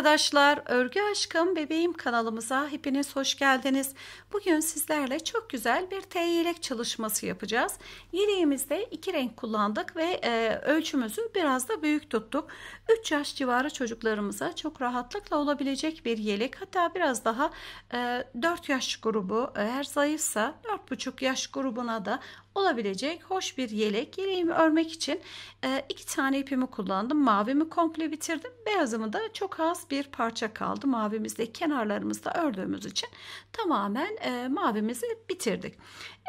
arkadaşlar, Örgü Aşkım Bebeğim kanalımıza hepiniz hoş geldiniz. Bugün sizlerle çok güzel bir T yelek çalışması yapacağız. Yeleğimizde iki renk kullandık ve e, ölçümüzü biraz da büyük tuttuk. 3 yaş civarı çocuklarımıza çok rahatlıkla olabilecek bir yelek. Hatta biraz daha e, 4 yaş grubu e, eğer zayıfsa 4,5 yaş grubuna da olabilecek hoş bir yelek. Yeleğimi örmek için e, iki tane ipimi kullandım. Mavimi komple bitirdim. Beyazımı da çok az bir parça kaldı. Mavimizde kenarlarımızda ördüğümüz için tamamen e, mavimizi bitirdik.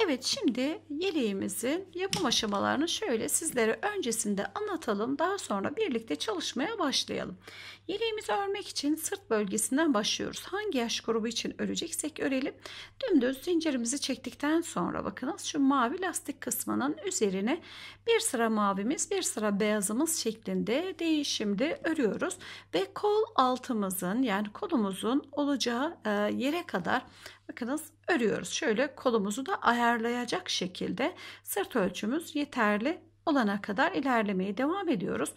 Evet şimdi yeleğimizin yapım aşamalarını şöyle sizlere öncesinde anlatalım. Daha sonra birlikte çalışmaya başlayalım. Yeleğimizi örmek için sırt bölgesinden başlıyoruz. Hangi yaş grubu için öreceksek örelim. Dümdüz zincirimizi çektikten sonra bakınız şu mavi lastik kısmının üzerine bir sıra mavimiz bir sıra beyazımız şeklinde değişimde örüyoruz ve kol altımızın yani kolumuzun olacağı e, yere kadar bakınız örüyoruz. Şöyle kolumuzu da ayarlayacak şekilde sırt ölçümüz yeterli olana kadar ilerlemeye devam ediyoruz.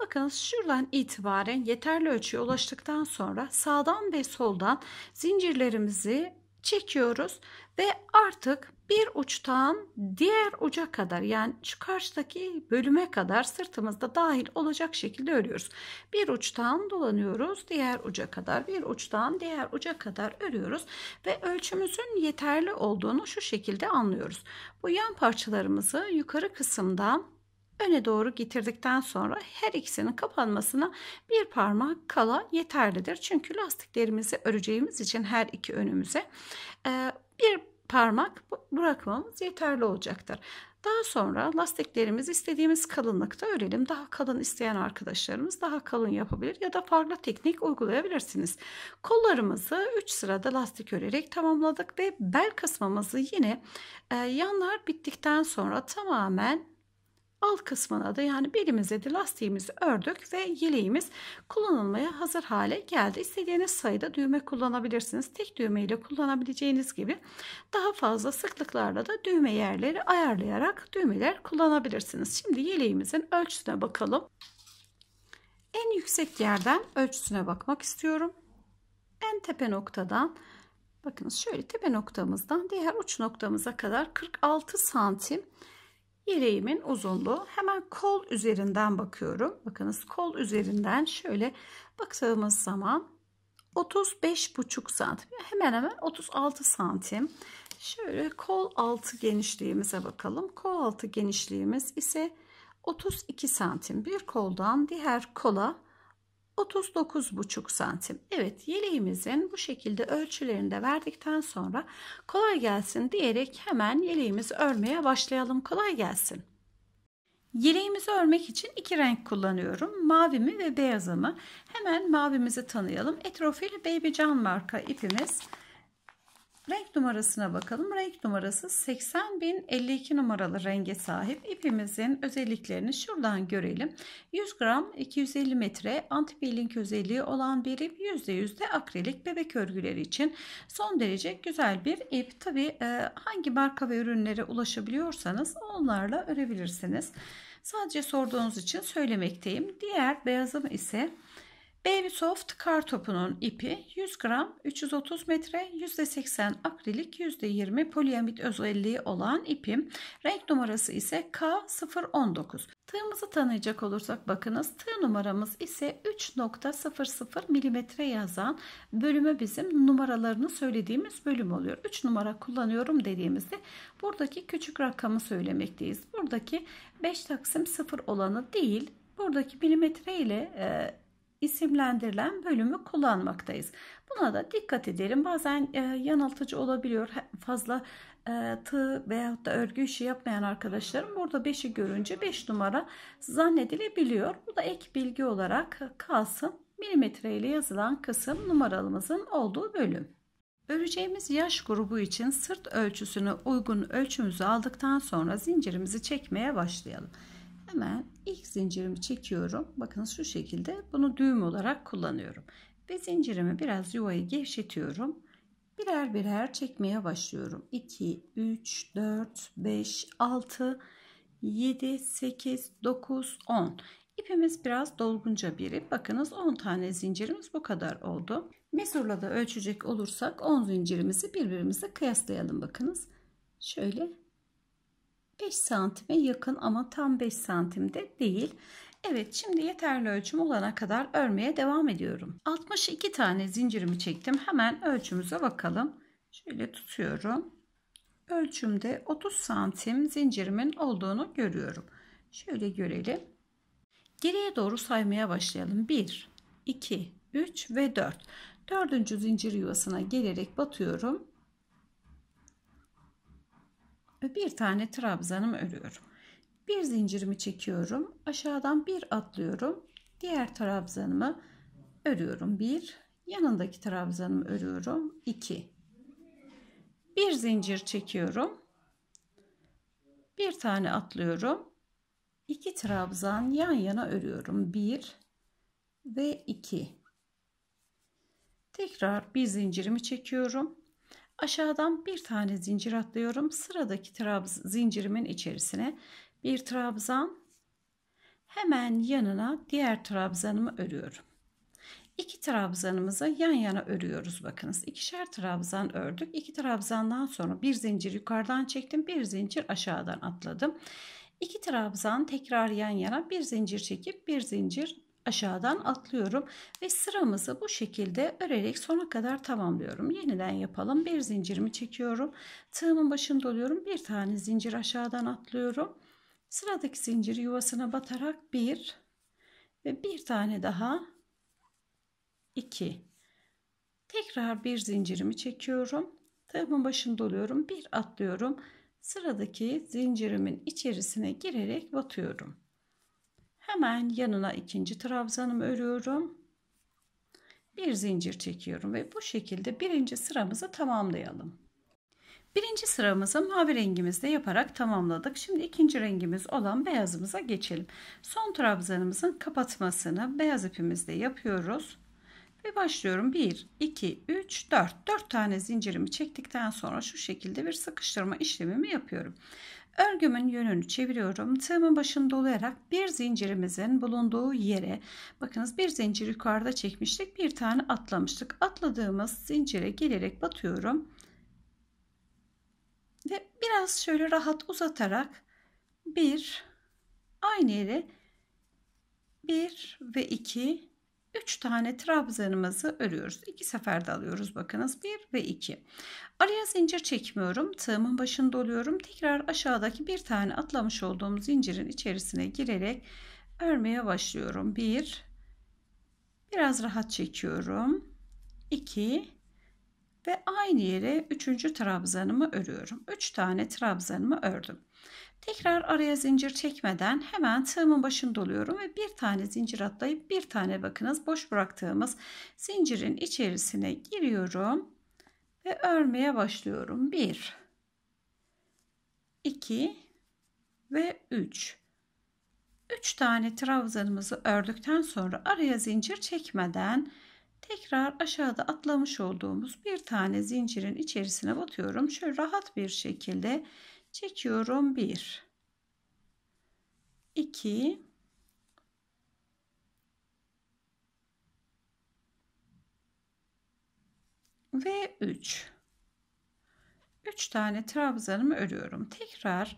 Bakınız şuradan itibaren yeterli ölçüye ulaştıktan sonra sağdan ve soldan zincirlerimizi çekiyoruz ve artık bir uçtan diğer uca kadar yani şu karşıdaki bölüme kadar sırtımızda dahil olacak şekilde örüyoruz. Bir uçtan dolanıyoruz diğer uca kadar bir uçtan diğer uca kadar örüyoruz ve ölçümüzün yeterli olduğunu şu şekilde anlıyoruz. Bu yan parçalarımızı yukarı kısımda öne doğru getirdikten sonra her ikisinin kapanmasına bir parmak kala yeterlidir. Çünkü lastiklerimizi öreceğimiz için her iki önümüze bir parmak bırakmamız yeterli olacaktır. Daha sonra lastiklerimizi istediğimiz kalınlıkta örelim. Daha kalın isteyen arkadaşlarımız daha kalın yapabilir ya da farklı teknik uygulayabilirsiniz. Kollarımızı 3 sırada lastik örerek tamamladık ve bel kısmımızı yine e, yanlar bittikten sonra tamamen alt kısmına da yani belimize de lastiğimizi ördük ve yeleğimiz kullanılmaya hazır hale geldi. İstediğiniz sayıda düğme kullanabilirsiniz. Tek düğme ile kullanabileceğiniz gibi daha fazla sıklıklarla da düğme yerleri ayarlayarak düğmeler kullanabilirsiniz. Şimdi yeleğimizin ölçüsüne bakalım. En yüksek yerden ölçüsüne bakmak istiyorum. En tepe noktadan bakınız şöyle tepe noktamızdan diğer uç noktamıza kadar 46 santim Yeleğimin uzunluğu. Hemen kol üzerinden bakıyorum. Bakınız kol üzerinden şöyle baktığımız zaman 35 buçuk santim. Hemen hemen 36 santim. Şöyle kol altı genişliğimize bakalım. Kol altı genişliğimiz ise 32 santim. Bir koldan diğer kola 39,5 santim. Evet yeleğimizin bu şekilde ölçülerini de verdikten sonra kolay gelsin diyerek hemen yeleğimizi örmeye başlayalım. Kolay gelsin. Yeleğimizi örmek için iki renk kullanıyorum. Mavimi ve beyazımı. Hemen mavimizi tanıyalım. Etrofil Baby Can marka ipimiz. Renk numarasına bakalım. Renk numarası 80.052 numaralı renge sahip. İpimizin özelliklerini şuradan görelim. 100 gram 250 metre antipeeling özelliği olan bir ip %100 de akrilik bebek örgüleri için son derece güzel bir ip. Tabi e, hangi marka ve ürünlere ulaşabiliyorsanız onlarla örebilirsiniz. Sadece sorduğunuz için söylemekteyim. Diğer beyazım ise Baby Kartopunun ipi 100 gram 330 metre %80 akrilik %20 poliamid özelliği olan ipim. Renk numarası ise K019. Tığımızı tanıyacak olursak bakınız tığ numaramız ise 3.00 mm yazan bölümü bizim numaralarını söylediğimiz bölüm oluyor. 3 numara kullanıyorum dediğimizde buradaki küçük rakamı söylemekteyiz. Buradaki 5 taksim 0 olanı değil buradaki milimetre ile e, isimlendirilen bölümü kullanmaktayız. Buna da dikkat edelim. Bazen e, yanıltıcı olabiliyor. Fazla e, tığ veyahut da örgü işi yapmayan arkadaşlarım burada 5'i görünce 5 numara zannedilebiliyor. Bu da ek bilgi olarak kalsın. Milimetre ile yazılan kısım numaralımızın olduğu bölüm. Öreceğimiz yaş grubu için sırt ölçüsünü uygun ölçümüzü aldıktan sonra zincirimizi çekmeye başlayalım hemen ilk zincirimi çekiyorum. Bakın şu şekilde bunu düğüm olarak kullanıyorum. Ve zincirimi biraz yuvayı gevşetiyorum. Birer birer çekmeye başlıyorum. 2, 3, 4, 5, 6, 7, 8, 9, 10. İpimiz biraz dolgunca bir ip. Bakınız 10 tane zincirimiz bu kadar oldu. Mesurla da ölçecek olursak 10 zincirimizi birbirimize kıyaslayalım bakınız. Şöyle 5 santime yakın ama tam 5 santimde değil. Evet şimdi yeterli ölçüm olana kadar örmeye devam ediyorum. 62 tane zincirimi çektim. Hemen ölçümüze bakalım. Şöyle tutuyorum. Ölçümde 30 santim zincirimin olduğunu görüyorum. Şöyle görelim. Geriye doğru saymaya başlayalım. 1, 2, 3 ve 4. Dördüncü zincir yuvasına gelerek batıyorum bir tane trabzanım örüyorum. Bir zincirimi çekiyorum. Aşağıdan bir atlıyorum. Diğer trabzanımı örüyorum. Bir. Yanındaki trabzanımı örüyorum. iki. Bir zincir çekiyorum. Bir tane atlıyorum. İki trabzan yan yana örüyorum. Bir ve iki. Tekrar bir zincirimi çekiyorum Aşağıdan bir tane zincir atlıyorum. Sıradaki trabz zincirimin içerisine bir trabzan hemen yanına diğer trabzanımı örüyorum. İki trabzanımızı yan yana örüyoruz bakınız. İkişer trabzan ördük. İki trabzandan sonra bir zincir yukarıdan çektim. Bir zincir aşağıdan atladım. İki trabzan tekrar yan yana bir zincir çekip bir zincir aşağıdan atlıyorum ve sıramızı bu şekilde örerek sona kadar tamamlıyorum. Yeniden yapalım. Bir zincirimi çekiyorum. Tığımın başını doluyorum. Bir tane zincir aşağıdan atlıyorum. Sıradaki zincir yuvasına batarak bir ve bir tane daha iki. Tekrar bir zincirimi çekiyorum. Tığımın başını doluyorum. Bir atlıyorum. Sıradaki zincirimin içerisine girerek batıyorum. Hemen yanına ikinci trabzanımı örüyorum. Bir zincir çekiyorum ve bu şekilde birinci sıramızı tamamlayalım. Birinci sıramızı mavi rengimizde yaparak tamamladık. Şimdi ikinci rengimiz olan beyazımıza geçelim. Son trabzanımızın kapatmasını beyaz ipimizde yapıyoruz. Ve başlıyorum 1 2 3 4 4 tane zincirimi çektikten sonra şu şekilde bir sıkıştırma işlemimi yapıyorum Örgümün yönünü çeviriyorum. Tığımın başını dolayarak bir zincirimizin bulunduğu yere bakınız bir zincir yukarıda çekmiştik. Bir tane atlamıştık. Atladığımız zincire gelerek batıyorum. Ve biraz şöyle rahat uzatarak bir aynı yere bir ve iki 3 tane trabzanımızı örüyoruz. 2 seferde alıyoruz bakınız 1 ve 2. Araya zincir çekmiyorum. Tığımın başında oluyorum. Tekrar aşağıdaki bir tane atlamış olduğum zincirin içerisine girerek örmeye başlıyorum. 1 biraz rahat çekiyorum. 2 ve aynı yere 3. trabzanımı örüyorum. 3 tane trabzanımı ördüm. Tekrar araya zincir çekmeden hemen tığımın başını doluyorum ve bir tane zincir atlayıp bir tane bakınız boş bıraktığımız zincirin içerisine giriyorum ve örmeye başlıyorum. 1 2 ve 3 3 tane trabzanımızı ördükten sonra araya zincir çekmeden tekrar aşağıda atlamış olduğumuz bir tane zincirin içerisine batıyorum. Şöyle rahat bir şekilde çekiyorum 1 2 ve 3 3 tane trabzanımı örüyorum tekrar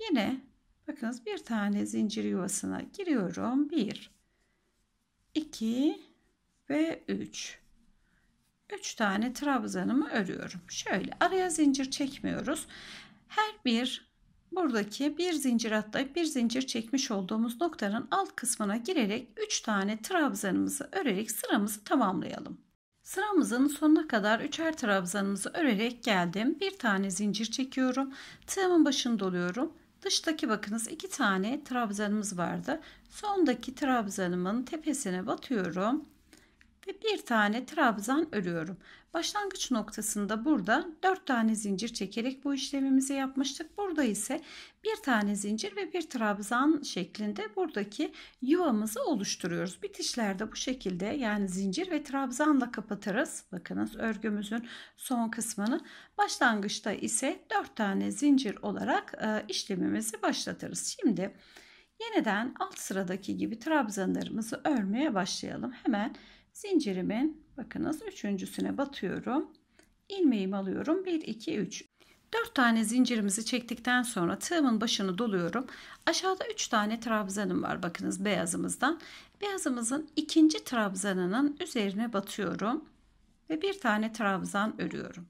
yine bakınız bir tane zincir yuvasına giriyorum 1 2 ve 3 3 tane trabzanımı örüyorum şöyle araya zincir çekmiyoruz her bir buradaki bir zincir atlayıp bir zincir çekmiş olduğumuz noktanın alt kısmına girerek 3 tane trabzanımızı örerek sıramızı tamamlayalım. Sıramızın sonuna kadar üçer trabzanımızı örerek geldim. Bir tane zincir çekiyorum. Tığımın başını doluyorum. Dıştaki bakınız iki tane trabzanımız vardı. Sondaki trabzanımın tepesine batıyorum ve bir tane trabzan örüyorum. Başlangıç noktasında burada 4 tane zincir çekerek bu işlemimizi yapmıştık. Burada ise bir tane zincir ve bir trabzan şeklinde buradaki yuvamızı oluşturuyoruz. Bitişlerde bu şekilde yani zincir ve trabzanla kapatırız. Bakınız örgümüzün son kısmını. Başlangıçta ise 4 tane zincir olarak e, işlemimizi başlatırız. Şimdi yeniden alt sıradaki gibi trabzanlarımızı örmeye başlayalım. Hemen zincirimin bakınız üçüncüsüne batıyorum. ilmeğimi alıyorum. 1 2 3. 4 tane zincirimizi çektikten sonra tığımın başını doluyorum. Aşağıda 3 tane trabzanım var bakınız beyazımızdan. Beyazımızın ikinci trabzanının üzerine batıyorum ve bir tane trabzan örüyorum.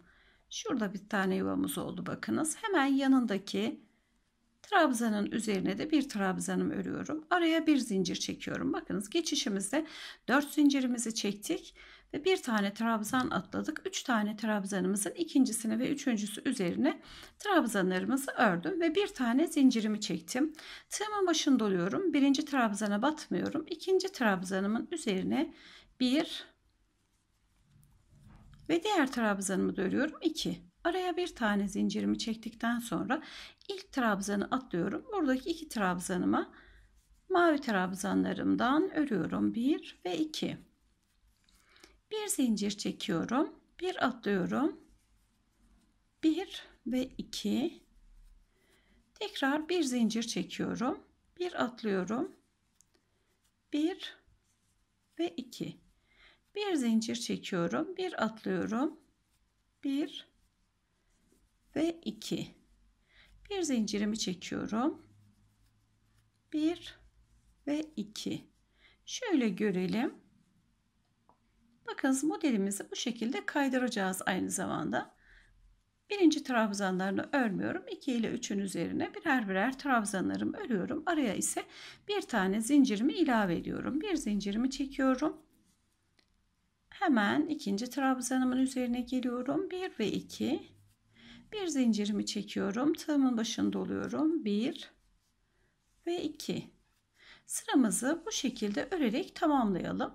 Şurada bir tane yuvamız oldu bakınız. Hemen yanındaki Trabzanın üzerine de bir trabzanım örüyorum. Araya bir zincir çekiyorum. Bakınız geçişimizde 4 zincirimizi çektik ve bir tane trabzan atladık. 3 tane trabzanımızın ikincisini ve üçüncüsü üzerine trabzanlarımızı ördüm ve bir tane zincirimi çektim. Tığımın başını doluyorum. Birinci trabzana batmıyorum. İkinci trabzanımın üzerine bir ve diğer trabzanımı da örüyorum 2. Araya bir tane zincirimi çektikten sonra ilk trabzanı atlıyorum. Buradaki iki trabzanıma mavi trabzanlarımdan örüyorum. 1 ve 2. Bir zincir çekiyorum. Bir atlıyorum. 1 ve 2. Tekrar bir zincir çekiyorum. Bir atlıyorum. 1 ve 2. Bir zincir çekiyorum. Bir atlıyorum. 1 ve 2. Bir zincirimi çekiyorum. 1 ve 2. Şöyle görelim. Bakınız modelimizi bu şekilde kaydıracağız aynı zamanda. Birinci trabzanlarını örmüyorum. 2 ile 3'ün üzerine birer birer trabzanlarımı örüyorum. Araya ise bir tane zincirimi ilave ediyorum. Bir zincirimi çekiyorum. Hemen ikinci trabzanımın üzerine geliyorum. 1 ve 2 bir zincirimi çekiyorum. Tığımın başında oluyorum. 1 ve 2. Sıramızı bu şekilde örerek tamamlayalım.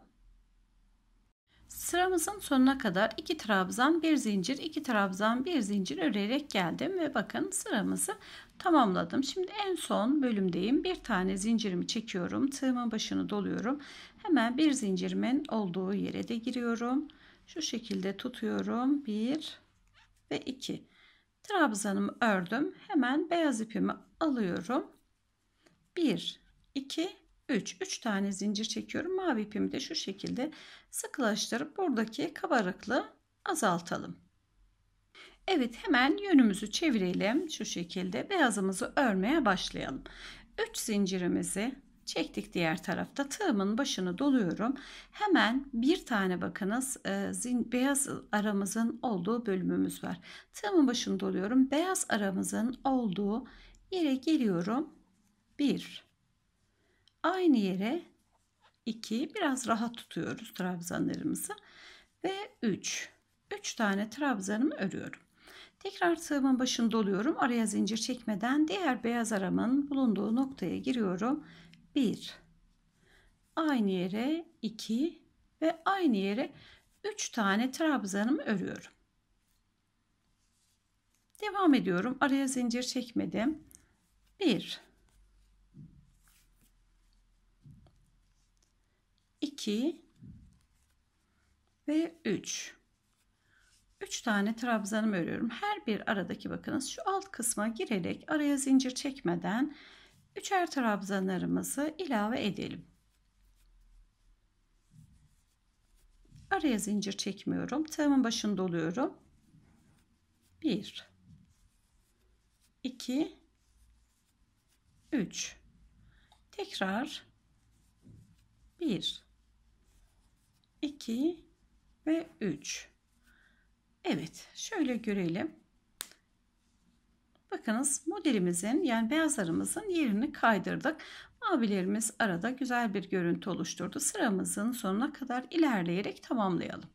Sıramızın sonuna kadar 2 trabzan, 1 zincir, 2 trabzan, 1 zincir örerek geldim ve bakın sıramızı tamamladım. Şimdi en son bölümdeyim. Bir tane zincirimi çekiyorum. Tığımın başını doluyorum. Hemen bir zincirimin olduğu yere de giriyorum. Şu şekilde tutuyorum. 1 ve 2. Trabzanımı ördüm. Hemen beyaz ipimi alıyorum. 1, 2, 3. 3 tane zincir çekiyorum. Mavi ipimi de şu şekilde sıkılaştırıp buradaki kabarıklığı azaltalım. Evet hemen yönümüzü çevirelim. Şu şekilde beyazımızı örmeye başlayalım. 3 zincirimizi Çektik diğer tarafta. Tığımın başını doluyorum. Hemen bir tane bakınız e, zin, beyaz aramızın olduğu bölümümüz var. Tığımın başını doluyorum. Beyaz aramızın olduğu yere geliyorum. 1 Aynı yere 2 biraz rahat tutuyoruz trabzanlarımızı ve 3 3 tane trabzanımı örüyorum. Tekrar tığımın başını doluyorum. Araya zincir çekmeden diğer beyaz aramın bulunduğu noktaya giriyorum 1. Aynı yere 2 ve aynı yere 3 tane trabzanımı örüyorum. Devam ediyorum. Araya zincir çekmedim. 1 2 ve 3 3 tane trabzanımı örüyorum. Her bir aradaki bakınız şu alt kısma girerek araya zincir çekmeden üçer trabzanlarımızı ilave edelim. Araya zincir çekmiyorum. Tığımın başını doluyorum. 1 2 3 Tekrar 1 2 ve 3 Evet şöyle görelim. Bakınız modelimizin yani beyazlarımızın yerini kaydırdık. Mavilerimiz arada güzel bir görüntü oluşturdu. Sıramızın sonuna kadar ilerleyerek tamamlayalım.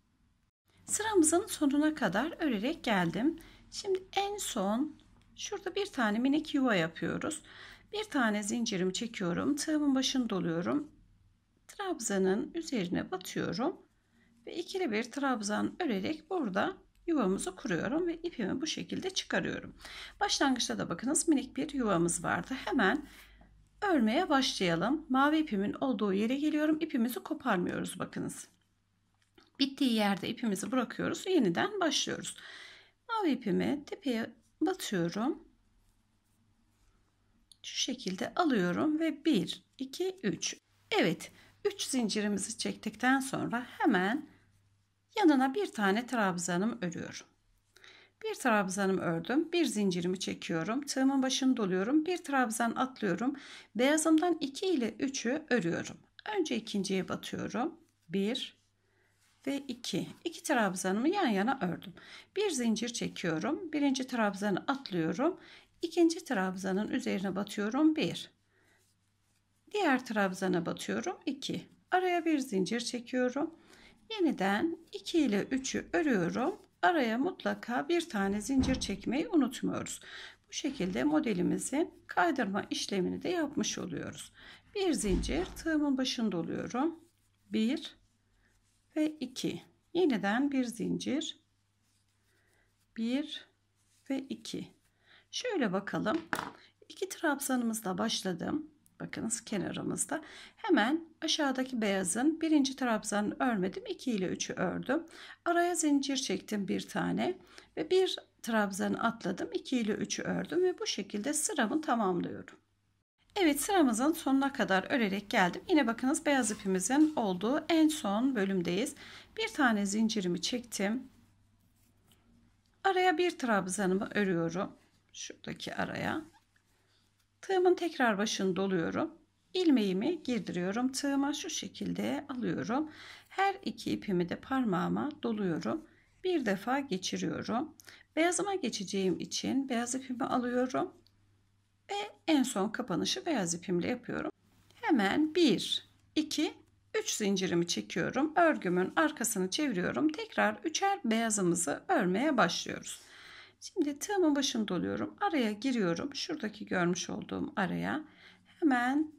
Sıramızın sonuna kadar örerek geldim. Şimdi en son şurada bir tane minik yuva yapıyoruz. Bir tane zincirimi çekiyorum. Tığımın başını doluyorum. Trabzanın üzerine batıyorum. Ve ikili bir trabzan örerek burada yuvamızı kuruyorum ve ipimi bu şekilde çıkarıyorum. Başlangıçta da bakınız minik bir yuvamız vardı. Hemen örmeye başlayalım. Mavi ipimin olduğu yere geliyorum. İpimizi koparmıyoruz bakınız. Bittiği yerde ipimizi bırakıyoruz. Yeniden başlıyoruz. Mavi ipimi tepeye batıyorum. Şu şekilde alıyorum ve 1, 2, 3. Evet 3 zincirimizi çektikten sonra hemen Yanına bir tane trabzanım örüyorum. Bir trabzanım ördüm. Bir zincirimi çekiyorum. Tığımın başını doluyorum. Bir trabzan atlıyorum. Beyazımdan 2 ile 3'ü örüyorum. Önce ikinciye batıyorum. 1 ve 2. 2 trabzanımı yan yana ördüm. Bir zincir çekiyorum. Birinci trabzanı atlıyorum. İkinci trabzanın üzerine batıyorum. 1. Diğer trabzana batıyorum. 2. Araya bir zincir çekiyorum. Yeniden 2 ile 3'ü örüyorum. Araya mutlaka bir tane zincir çekmeyi unutmuyoruz. Bu şekilde modelimizin kaydırma işlemini de yapmış oluyoruz. Bir zincir tığımın başında oluyorum. 1 ve 2. Yeniden bir zincir. 1 ve 2. Şöyle bakalım. 2 trabzanımızla başladım bakınız kenarımızda. Hemen aşağıdaki beyazın birinci trabzanını örmedim. 2 ile 3'ü ördüm. Araya zincir çektim bir tane ve bir trabzanı atladım. 2 ile 3'ü ördüm ve bu şekilde sıramı tamamlıyorum. Evet sıramızın sonuna kadar örerek geldim. Yine bakınız beyaz ipimizin olduğu en son bölümdeyiz. Bir tane zincirimi çektim. Araya bir trabzanımı örüyorum. Şuradaki araya. Tığımın tekrar başını doluyorum. Ilmeğimi girdiriyorum. Tığıma şu şekilde alıyorum. Her iki ipimi de parmağıma doluyorum. Bir defa geçiriyorum. Beyazıma geçeceğim için beyaz ipimi alıyorum. Ve en son kapanışı beyaz ipimle yapıyorum. Hemen 1, 2, 3 zincirimi çekiyorum. Örgümün arkasını çeviriyorum. Tekrar üçer beyazımızı örmeye başlıyoruz. Şimdi tığımın başını doluyorum. Araya giriyorum. Şuradaki görmüş olduğum araya hemen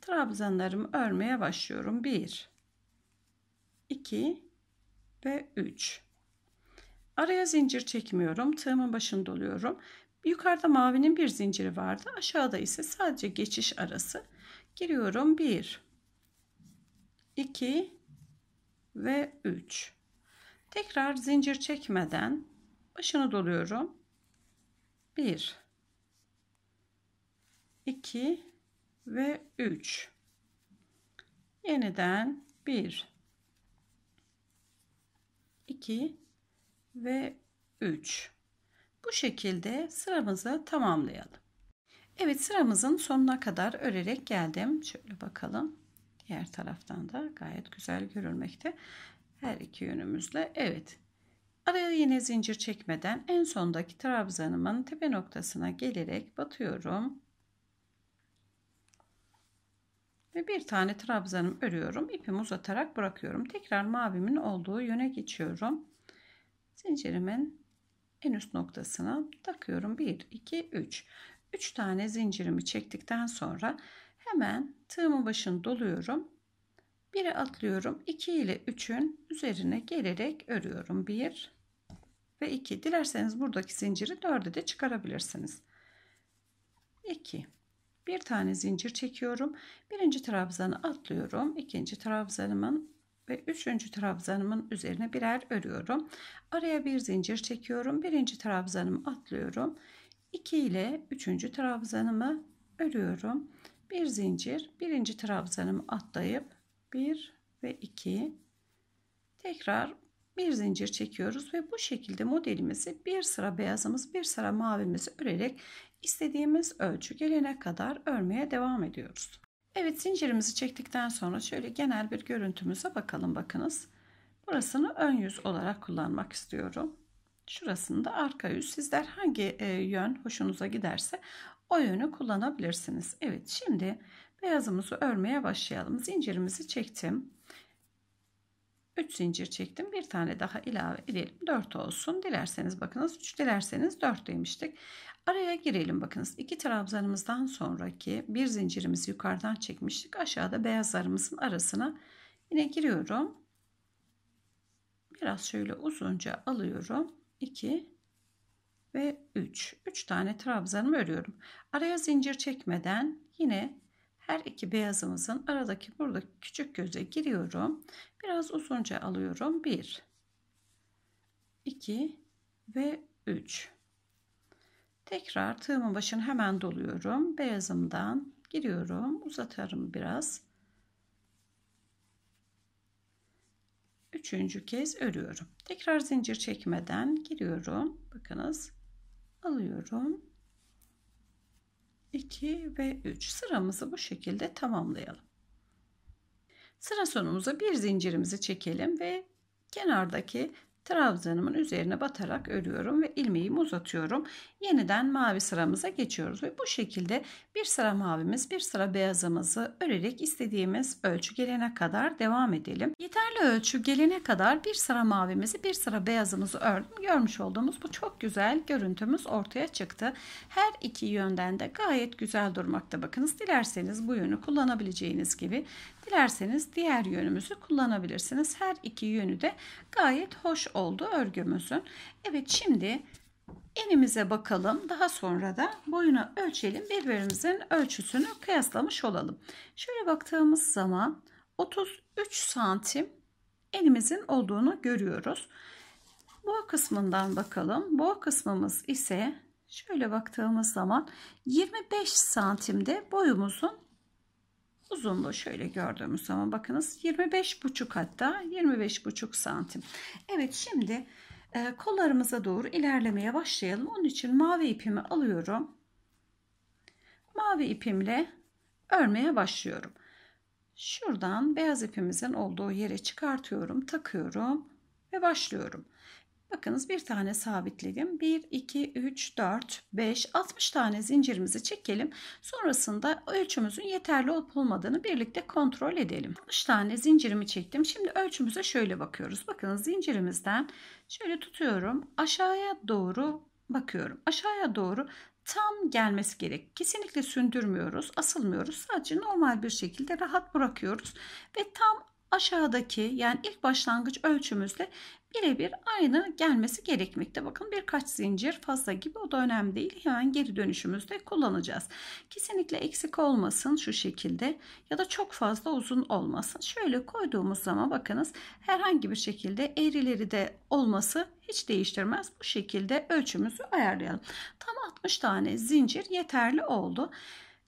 trabzanlarımı örmeye başlıyorum. 1 2 ve 3 Araya zincir çekmiyorum. Tığımın başını doluyorum. Yukarıda mavinin bir zinciri vardı. Aşağıda ise sadece geçiş arası. Giriyorum 1 2 ve 3 Tekrar zincir çekmeden başını doluyorum. 1 2 ve 3 yeniden 1 2 ve 3 bu şekilde sıramızı tamamlayalım. Evet sıramızın sonuna kadar örerek geldim. Şöyle bakalım. Diğer taraftan da gayet güzel görülmekte. Her iki yönümüzle evet Araya yine zincir çekmeden en sondaki trabzanımın tepe noktasına gelerek batıyorum. Ve bir tane trabzanım örüyorum. İpimi uzatarak bırakıyorum. Tekrar mavimin olduğu yöne geçiyorum. Zincirimin en üst noktasına takıyorum. 1, 2, 3. 3 tane zincirimi çektikten sonra hemen tığımın başını doluyorum. 1'e atlıyorum. 2 ile 3'ün üzerine gelerek örüyorum. 1, ve 2. Dilerseniz buradaki zinciri 4'e de çıkarabilirsiniz. 2. Bir tane zincir çekiyorum. Birinci trabzanı atlıyorum. ikinci trabzanımın ve üçüncü trabzanımın üzerine birer örüyorum. Araya bir zincir çekiyorum. Birinci trabzanımı atlıyorum. 2 ile üçüncü trabzanımı örüyorum. Bir zincir birinci trabzanımı atlayıp 1 bir ve 2 tekrar bir zincir çekiyoruz ve bu şekilde modelimizi bir sıra beyazımız bir sıra mavimizi örerek istediğimiz ölçü gelene kadar örmeye devam ediyoruz. Evet zincirimizi çektikten sonra şöyle genel bir görüntümüze bakalım bakınız. Burasını ön yüz olarak kullanmak istiyorum. Şurasını da arka yüz. Sizler hangi e, yön hoşunuza giderse o yönü kullanabilirsiniz. Evet şimdi beyazımızı örmeye başlayalım. Zincirimizi çektim. 3 zincir çektim. Bir tane daha ilave edelim. 4 olsun. Dilerseniz bakınız 3 dilerseniz 4 demiştik. Araya girelim bakınız. 2 trabzanımızdan sonraki bir zincirimizi yukarıdan çekmiştik. Aşağıda beyazlarımızın arasına yine giriyorum. Biraz şöyle uzunca alıyorum. 2 ve 3. 3 tane trabzanımı örüyorum. Araya zincir çekmeden yine her iki beyazımızın aradaki burada küçük göze giriyorum. Biraz uzunca alıyorum. 1 2 ve 3 Tekrar tığımın başını hemen doluyorum. Beyazımdan giriyorum. Uzatarım biraz. Üçüncü kez örüyorum. Tekrar zincir çekmeden giriyorum. Bakınız alıyorum 2 ve 3 sıramızı bu şekilde tamamlayalım. Sıra sonumuza bir zincirimizi çekelim ve kenardaki trabzanımın üzerine batarak örüyorum ve ilmeğimi uzatıyorum. Yeniden mavi sıramıza geçiyoruz ve bu şekilde bir sıra mavimiz bir sıra beyazımızı örerek istediğimiz ölçü gelene kadar devam edelim. Yeterli ölçü gelene kadar bir sıra mavimizi bir sıra beyazımızı ördüm. Görmüş olduğumuz bu çok güzel görüntümüz ortaya çıktı. Her iki yönden de gayet güzel durmakta. Bakınız dilerseniz bu yönü kullanabileceğiniz gibi Dilerseniz diğer yönümüzü kullanabilirsiniz. Her iki yönü de gayet hoş oldu örgümüzün. Evet şimdi enimize bakalım. Daha sonra da boyunu ölçelim. Birbirimizin ölçüsünü kıyaslamış olalım. Şöyle baktığımız zaman 33 santim enimizin olduğunu görüyoruz. Boğa kısmından bakalım. Boğa kısmımız ise şöyle baktığımız zaman 25 santimde boyumuzun Uzunluğu şöyle gördüğümüz zaman bakınız 25 buçuk hatta 25 buçuk santim. Evet şimdi e, kollarımıza doğru ilerlemeye başlayalım. Onun için mavi ipimi alıyorum. Mavi ipimle örmeye başlıyorum. Şuradan beyaz ipimizin olduğu yere çıkartıyorum, takıyorum ve başlıyorum. Bakınız bir tane sabitledim. 1, 2, 3, 4, 5, 60 tane zincirimizi çekelim. Sonrasında ölçümüzün yeterli olup olmadığını birlikte kontrol edelim. 60 tane zincirimi çektim. Şimdi ölçümüze şöyle bakıyoruz. Bakın zincirimizden şöyle tutuyorum. Aşağıya doğru bakıyorum. Aşağıya doğru tam gelmesi gerek. Kesinlikle sündürmüyoruz, asılmıyoruz. Sadece normal bir şekilde rahat bırakıyoruz ve tam aşağıdaki yani ilk başlangıç ölçümüzle birebir aynı gelmesi gerekmekte. Bakın birkaç zincir fazla gibi o da önemli değil. Hemen geri dönüşümüzde kullanacağız. Kesinlikle eksik olmasın şu şekilde ya da çok fazla uzun olmasın. Şöyle koyduğumuz zaman bakınız herhangi bir şekilde eğrileri de olması hiç değiştirmez. Bu şekilde ölçümüzü ayarlayalım. Tam 60 tane zincir yeterli oldu.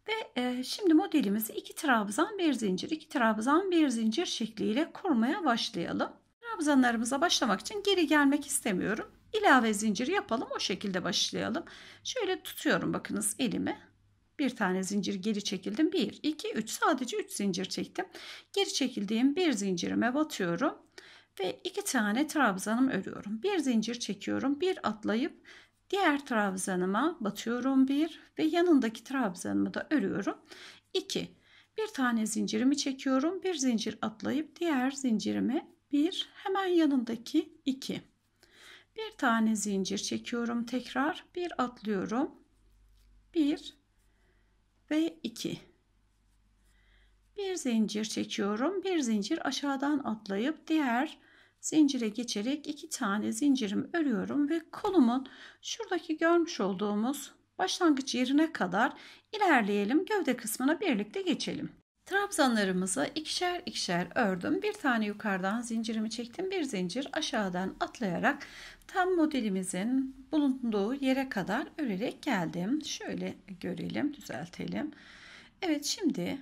Ve e, şimdi modelimizi iki trabzan bir zincir, iki trabzan bir zincir şekliyle kurmaya başlayalım trabzanlarımıza başlamak için geri gelmek istemiyorum. İlave zincir yapalım o şekilde başlayalım. Şöyle tutuyorum bakınız elimi. Bir tane zincir geri çekildim. 1, 2, 3 sadece 3 zincir çektim. Geri çekildiğim bir zincirime batıyorum. Ve iki tane trabzanım örüyorum. Bir zincir çekiyorum. Bir atlayıp diğer trabzanıma batıyorum. Bir ve yanındaki trabzanımı da örüyorum. 2. Bir tane zincirimi çekiyorum. Bir zincir atlayıp diğer zincirimi 1 hemen yanındaki 2 bir tane zincir çekiyorum tekrar bir atlıyorum 1 ve 2 bir zincir çekiyorum bir zincir aşağıdan atlayıp diğer zincire geçerek iki tane zincirimi örüyorum ve kolumun şuradaki görmüş olduğumuz başlangıç yerine kadar ilerleyelim gövde kısmına birlikte geçelim Trabzanlarımızı ikişer ikişer ördüm. Bir tane yukarıdan zincirimi çektim. Bir zincir aşağıdan atlayarak tam modelimizin bulunduğu yere kadar örerek geldim. Şöyle görelim, düzeltelim. Evet şimdi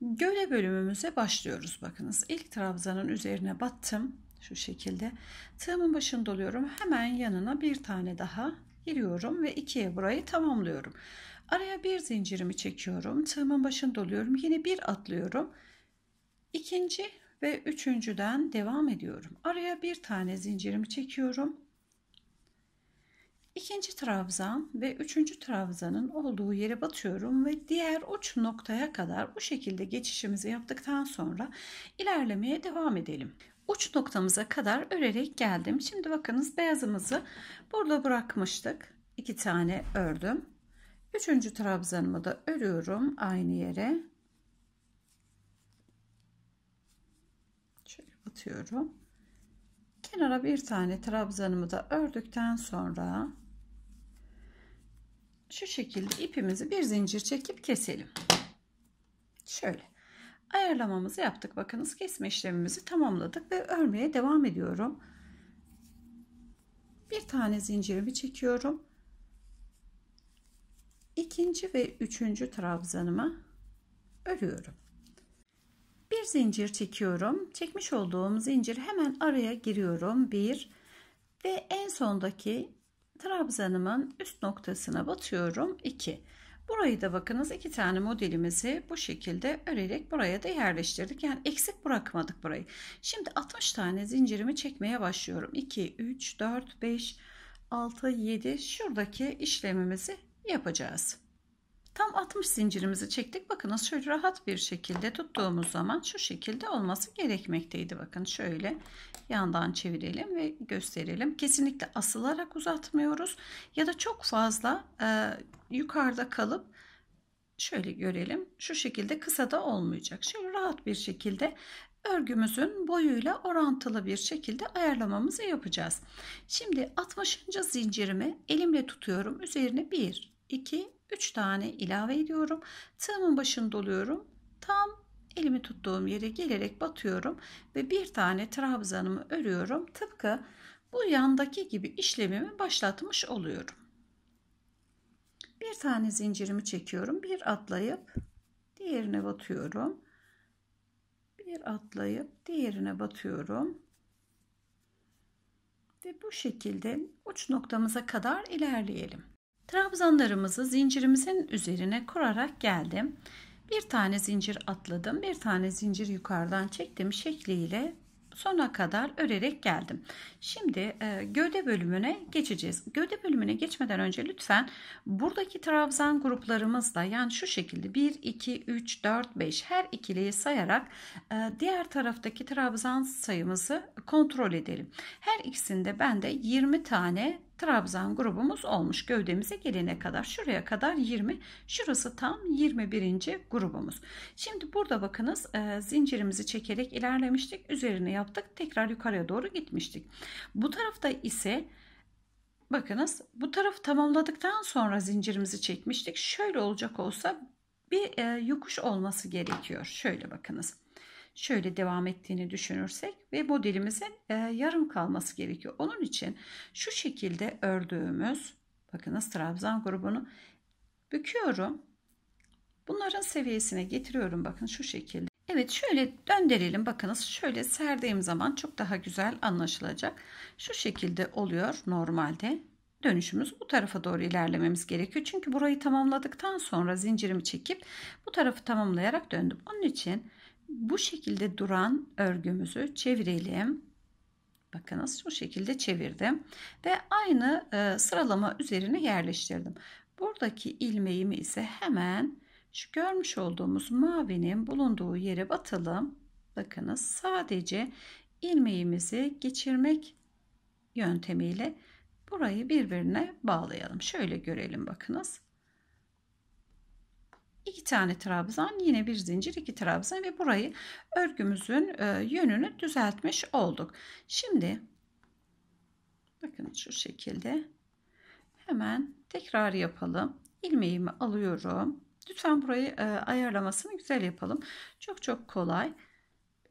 göle bölümümüze başlıyoruz. Bakınız ilk trabzanın üzerine battım. Şu şekilde. Tığımın başını doluyorum. Hemen yanına bir tane daha giriyorum ve ikiye burayı tamamlıyorum. Araya bir zincirimi çekiyorum. Tığımın başını doluyorum. Yine bir atlıyorum. İkinci ve üçüncüden devam ediyorum. Araya bir tane zincirimi çekiyorum. İkinci trabzan ve üçüncü trabzanın olduğu yere batıyorum ve diğer uç noktaya kadar bu şekilde geçişimizi yaptıktan sonra ilerlemeye devam edelim. Uç noktamıza kadar örerek geldim. Şimdi bakınız beyazımızı burada bırakmıştık. İki tane ördüm. Üçüncü trabzanımı da örüyorum aynı yere. Şöyle atıyorum. Kenara bir tane trabzanımı da ördükten sonra şu şekilde ipimizi bir zincir çekip keselim. Şöyle ayarlamamızı yaptık. Bakınız kesme işlemimizi tamamladık ve örmeye devam ediyorum. Bir tane zincirimi çekiyorum ikinci ve üçüncü trabzanımı örüyorum. Bir zincir çekiyorum. Çekmiş olduğum zincir hemen araya giriyorum. Bir ve en sondaki trabzanımın üst noktasına batıyorum. 2. Burayı da bakınız iki tane modelimizi bu şekilde örerek buraya da yerleştirdik. Yani eksik bırakmadık burayı. Şimdi 60 tane zincirimi çekmeye başlıyorum. 2, 3, 4, 5, 6, 7 şuradaki işlemimizi yapacağız. Tam 60 zincirimizi çektik. Bakınız şöyle rahat bir şekilde tuttuğumuz zaman şu şekilde olması gerekmekteydi. Bakın şöyle yandan çevirelim ve gösterelim. Kesinlikle asılarak uzatmıyoruz ya da çok fazla e, yukarıda kalıp şöyle görelim. Şu şekilde kısa da olmayacak. Şöyle rahat bir şekilde örgümüzün boyuyla orantılı bir şekilde ayarlamamızı yapacağız. Şimdi 60. zincirimi elimle tutuyorum. Üzerine 1, 2, 3 tane ilave ediyorum. Tığımın başını doluyorum. Tam elimi tuttuğum yere gelerek batıyorum ve bir tane trabzanımı örüyorum. Tıpkı bu yandaki gibi işlemimi başlatmış oluyorum. Bir tane zincirimi çekiyorum. Bir atlayıp diğerine batıyorum bir atlayıp diğerine batıyorum. Ve bu şekilde uç noktamıza kadar ilerleyelim. Trabzanlarımızı zincirimizin üzerine kurarak geldim. Bir tane zincir atladım, bir tane zincir yukarıdan çektim şekliyle sona kadar örerek geldim. Şimdi e, gövde bölümüne geçeceğiz. Gövde bölümüne geçmeden önce lütfen buradaki trabzan gruplarımızla yani şu şekilde 1, 2, 3, 4, 5 her ikiliyi sayarak e, diğer taraftaki trabzan sayımızı kontrol edelim. Her ikisinde ben de 20 tane trabzan grubumuz olmuş. Gövdemize gelene kadar şuraya kadar 20. Şurası tam 21. grubumuz. Şimdi burada bakınız e, zincirimizi çekerek ilerlemiştik. Üzerine yaptık. Tekrar yukarıya doğru gitmiştik. Bu tarafta ise bakınız bu tarafı tamamladıktan sonra zincirimizi çekmiştik. Şöyle olacak olsa bir e, yokuş olması gerekiyor. Şöyle bakınız şöyle devam ettiğini düşünürsek ve modelimizin e, yarım kalması gerekiyor. Onun için şu şekilde ördüğümüz bakınız trabzan grubunu büküyorum. Bunların seviyesine getiriyorum bakın şu şekilde. Evet şöyle döndürelim bakınız şöyle serdiğim zaman çok daha güzel anlaşılacak. Şu şekilde oluyor normalde dönüşümüz bu tarafa doğru ilerlememiz gerekiyor. Çünkü burayı tamamladıktan sonra zincirimi çekip bu tarafı tamamlayarak döndüm. Onun için bu şekilde duran örgümüzü çevirelim. Bakınız bu şekilde çevirdim ve aynı e, sıralama üzerine yerleştirdim. Buradaki ilmeğimi ise hemen şu görmüş olduğumuz mavinin bulunduğu yere batalım. Bakınız sadece ilmeğimizi geçirmek yöntemiyle burayı birbirine bağlayalım. Şöyle görelim bakınız. 2 tane trabzan yine bir zincir iki trabzan ve burayı örgümüzün e, yönünü düzeltmiş olduk. Şimdi bakın şu şekilde hemen tekrar yapalım. Ilmeğimi alıyorum. Lütfen burayı e, ayarlamasını güzel yapalım. Çok çok kolay.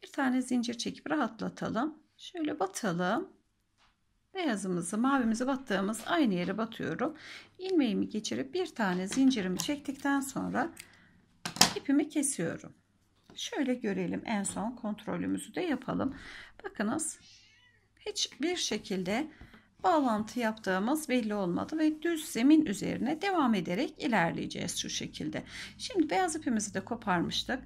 Bir tane zincir çekip rahatlatalım. Şöyle batalım beyazımızı mavimizi battığımız aynı yere batıyorum ilmeğimi geçirip bir tane zincirimi çektikten sonra ipimi kesiyorum şöyle görelim en son kontrolümüzü de yapalım bakınız hiçbir şekilde bağlantı yaptığımız belli olmadı ve düz zemin üzerine devam ederek ilerleyeceğiz şu şekilde. Şimdi beyaz ipimizi de koparmıştık.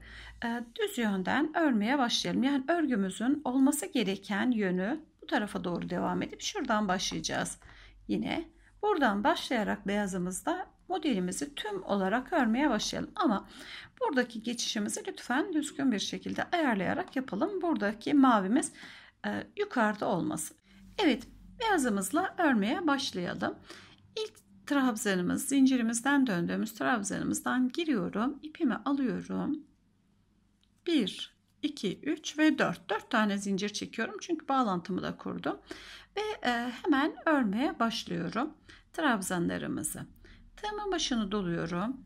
Ee, düz yönden örmeye başlayalım. Yani örgümüzün olması gereken yönü bu tarafa doğru devam edip şuradan başlayacağız. Yine buradan başlayarak beyazımızda modelimizi tüm olarak örmeye başlayalım. Ama buradaki geçişimizi lütfen düzgün bir şekilde ayarlayarak yapalım. Buradaki mavimiz e, yukarıda olmasın. Evet beyazımızla örmeye başlayalım. İlk trabzanımız zincirimizden döndüğümüz trabzanımızdan giriyorum. ipimi alıyorum. 1 2, 3 ve 4. 4 tane zincir çekiyorum çünkü bağlantımı da kurdum. Ve e, hemen örmeye başlıyorum trabzanlarımızı. Tığımın başını doluyorum.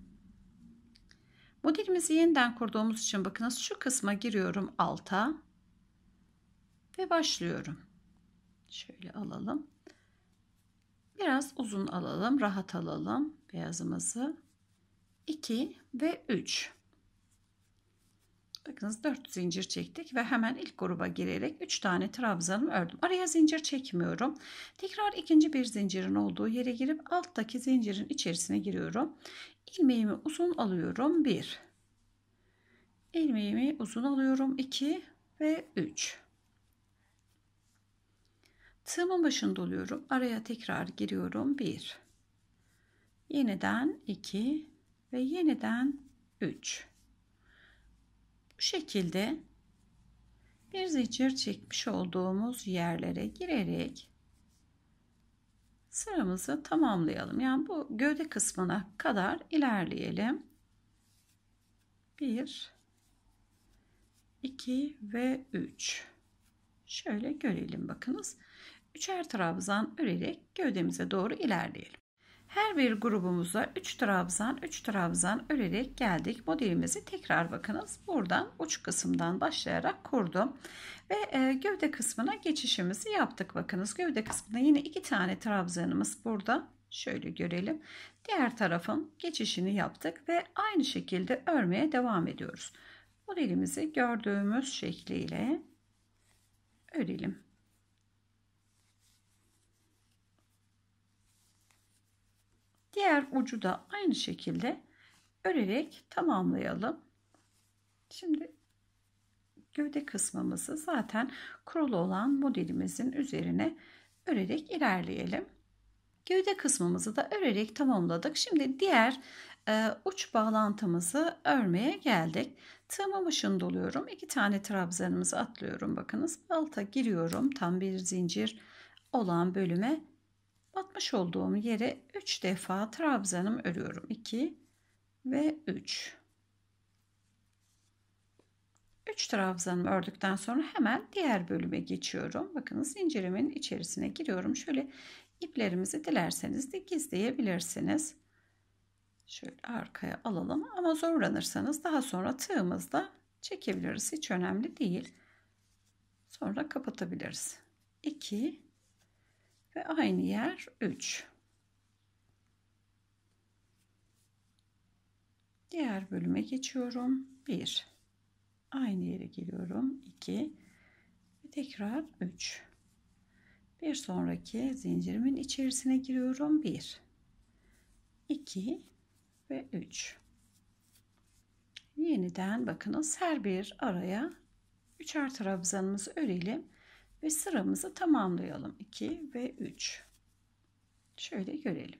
Modelimizi yeniden kurduğumuz için bakınız şu kısma giriyorum alta ve başlıyorum. Şöyle alalım. Biraz uzun alalım, rahat alalım beyazımızı. 2 ve 3. Bakınız 4 zincir çektik ve hemen ilk gruba girerek 3 tane trabzanımı ördüm. Araya zincir çekmiyorum. Tekrar ikinci bir zincirin olduğu yere girip alttaki zincirin içerisine giriyorum. Ilmeğimi uzun alıyorum. 1 Ilmeğimi uzun alıyorum. 2 ve 3 Tığımın başında oluyorum. Araya tekrar giriyorum. 1 Yeniden 2 ve yeniden 3 bu şekilde bir zincir çekmiş olduğumuz yerlere girerek sıramızı tamamlayalım. Yani bu gövde kısmına kadar ilerleyelim. 1 2 ve 3 şöyle görelim bakınız. Üçer trabzan örerek gövdemize doğru ilerleyelim. Her bir grubumuza 3 trabzan 3 trabzan örerek geldik. Modelimizi tekrar bakınız. Buradan uç kısımdan başlayarak kurdum. Ve e, gövde kısmına geçişimizi yaptık. Bakınız gövde kısmında yine 2 tane trabzanımız burada. Şöyle görelim. Diğer tarafın geçişini yaptık ve aynı şekilde örmeye devam ediyoruz. Modelimizi gördüğümüz şekliyle örelim. Diğer ucu da aynı şekilde örerek tamamlayalım. Şimdi gövde kısmımızı zaten kurulu olan modelimizin üzerine örerek ilerleyelim. Gövde kısmımızı da örerek tamamladık. Şimdi diğer e, uç bağlantımızı örmeye geldik. Tığıma başını doluyorum. İki tane trabzanımızı atlıyorum. Bakınız alta giriyorum. Tam bir zincir olan bölüme Atmış olduğum yere 3 defa trabzanım örüyorum. 2 ve 3. 3 trabzanımı ördükten sonra hemen diğer bölüme geçiyorum. Bakın zincirimin içerisine giriyorum. Şöyle iplerimizi dilerseniz de gizleyebilirsiniz. Şöyle arkaya alalım ama zorlanırsanız daha sonra tığımızda çekebiliriz. Hiç önemli değil. Sonra kapatabiliriz. 2 ve aynı yer 3. Diğer bölüme geçiyorum. 1. Aynı yere geliyorum. 2. Ve tekrar 3. Bir sonraki zincirimin içerisine giriyorum. 1. 2 ve 3. Yeniden bakınız her bir araya üçer trabzanımızı örelim. Ve sıramızı tamamlayalım. 2 ve 3. Şöyle görelim.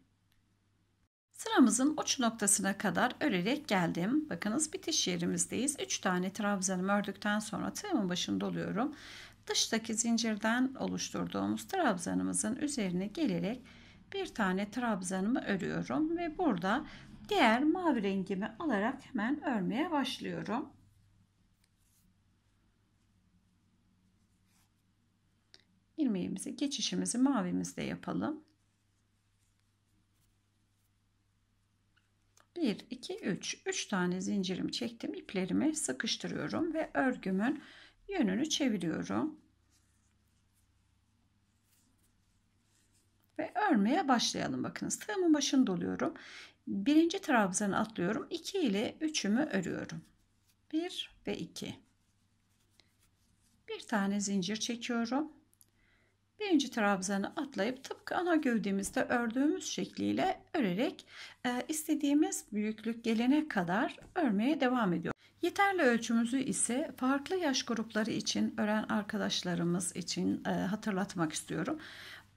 Sıramızın uç noktasına kadar örerek geldim. Bakınız bitiş yerimizdeyiz. 3 tane trabzanımı ördükten sonra tığımın başını doluyorum. Dıştaki zincirden oluşturduğumuz trabzanımızın üzerine gelerek bir tane trabzanımı örüyorum ve burada diğer mavi rengimi alarak hemen örmeye başlıyorum. ilmeğimizi geçişimizi mavimizde yapalım. 1 2 3 3 tane zincirimi çektim iplerimi sıkıştırıyorum ve örgümün yönünü çeviriyorum. Ve örmeye başlayalım. Bakınız tığımın başını doluyorum. Birinci trabzanı atlıyorum. 2 ile 3'ümü örüyorum. 1 ve 2. Bir tane zincir çekiyorum. Birinci trabzanı atlayıp tıpkı ana gövdemizde ördüğümüz şekliyle örerek e, istediğimiz büyüklük gelene kadar örmeye devam ediyor. Yeterli ölçümüzü ise farklı yaş grupları için ören arkadaşlarımız için e, hatırlatmak istiyorum.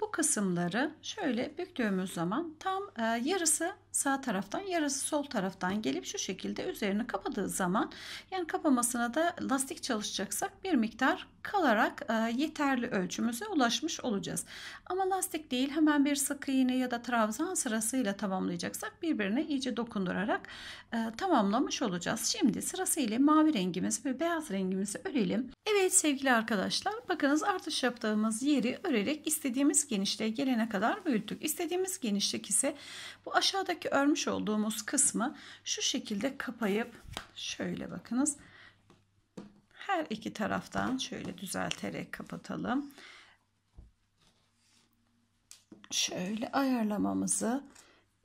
Bu kısımları şöyle büktüğümüz zaman tam e, yarısı sağ taraftan yarısı sol taraftan gelip şu şekilde üzerine kapadığı zaman yani kapamasına da lastik çalışacaksak bir miktar kalarak e, yeterli ölçümüze ulaşmış olacağız. Ama lastik değil hemen bir sık iğne ya da trabzan sırasıyla tamamlayacaksak birbirine iyice dokundurarak e, tamamlamış olacağız. Şimdi sırasıyla mavi rengimizi ve beyaz rengimizi örelim. Evet sevgili arkadaşlar bakınız artış yaptığımız yeri örerek istediğimiz genişliğe gelene kadar büyüttük. İstediğimiz genişlik ise bu aşağıdaki Demek örmüş olduğumuz kısmı şu şekilde kapayıp şöyle bakınız. Her iki taraftan şöyle düzelterek kapatalım. Şöyle ayarlamamızı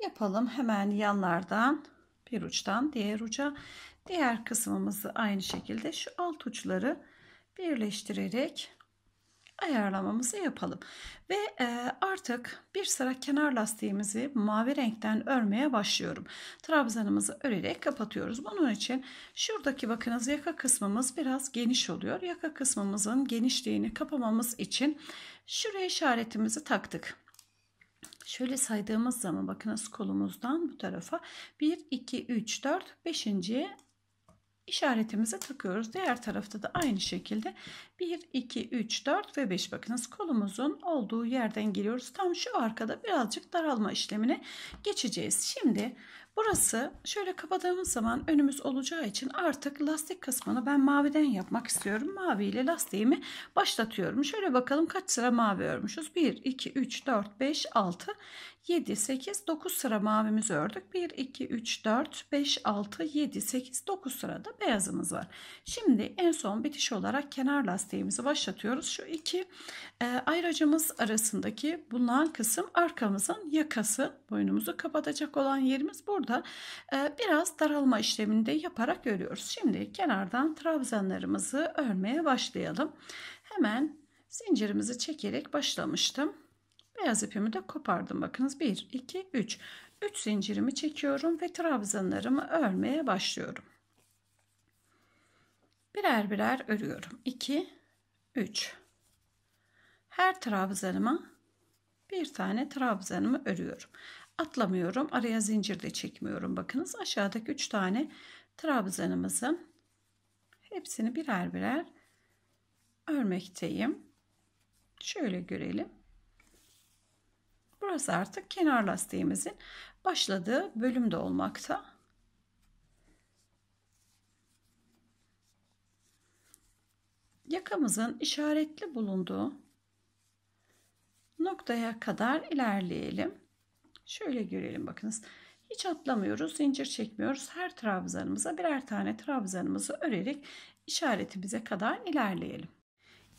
yapalım. Hemen yanlardan bir uçtan diğer uca diğer kısmımızı aynı şekilde şu alt uçları birleştirerek ayarlamamızı yapalım. Ve e, artık bir sıra kenar lastiğimizi mavi renkten örmeye başlıyorum. Trabzanımızı örerek kapatıyoruz. Bunun için şuradaki bakınız yaka kısmımız biraz geniş oluyor. Yaka kısmımızın genişliğini kapamamız için şuraya işaretimizi taktık. Şöyle saydığımız zaman bakınız kolumuzdan bu tarafa 1, 2, 3, 4, 5 işaretimize takıyoruz. Diğer tarafta da aynı şekilde 1, 2, 3, 4 ve 5 bakınız kolumuzun olduğu yerden geliyoruz. Tam şu arkada birazcık daralma işlemine geçeceğiz. Şimdi Burası şöyle kapadığımız zaman önümüz olacağı için artık lastik kısmını ben maviden yapmak istiyorum. Mavi ile lastiğimi başlatıyorum. Şöyle bakalım kaç sıra mavi örmüşüz. 1, 2, 3, 4, 5, 6, 7, 8, 9 sıra mavimizi ördük. 1, 2, 3, 4, 5, 6, 7, 8, 9 sırada beyazımız var. Şimdi en son bitiş olarak kenar lastiğimizi başlatıyoruz. Şu iki e, ayracımız arasındaki bulunan kısım arkamızın yakası. Boynumuzu kapatacak olan yerimiz burada burada e, biraz daralma işleminde yaparak örüyoruz. Şimdi kenardan trabzanlarımızı örmeye başlayalım. Hemen zincirimizi çekerek başlamıştım. Beyaz ipimi de kopardım. Bakınız 1, 2, 3. 3 zincirimi çekiyorum ve trabzanlarımı örmeye başlıyorum. Birer birer örüyorum. 2, 3. Her trabzanıma bir tane trabzanımı örüyorum atlamıyorum. Araya zincir de çekmiyorum. Bakınız aşağıdaki 3 tane trabzanımızın hepsini birer birer örmekteyim. Şöyle görelim. Burası artık kenar lastiğimizin başladığı bölümde olmakta. Yakamızın işaretli bulunduğu noktaya kadar ilerleyelim. Şöyle görelim bakınız. Hiç atlamıyoruz, zincir çekmiyoruz. Her trabzanımıza birer tane trabzanımızı örerek işaretimize kadar ilerleyelim.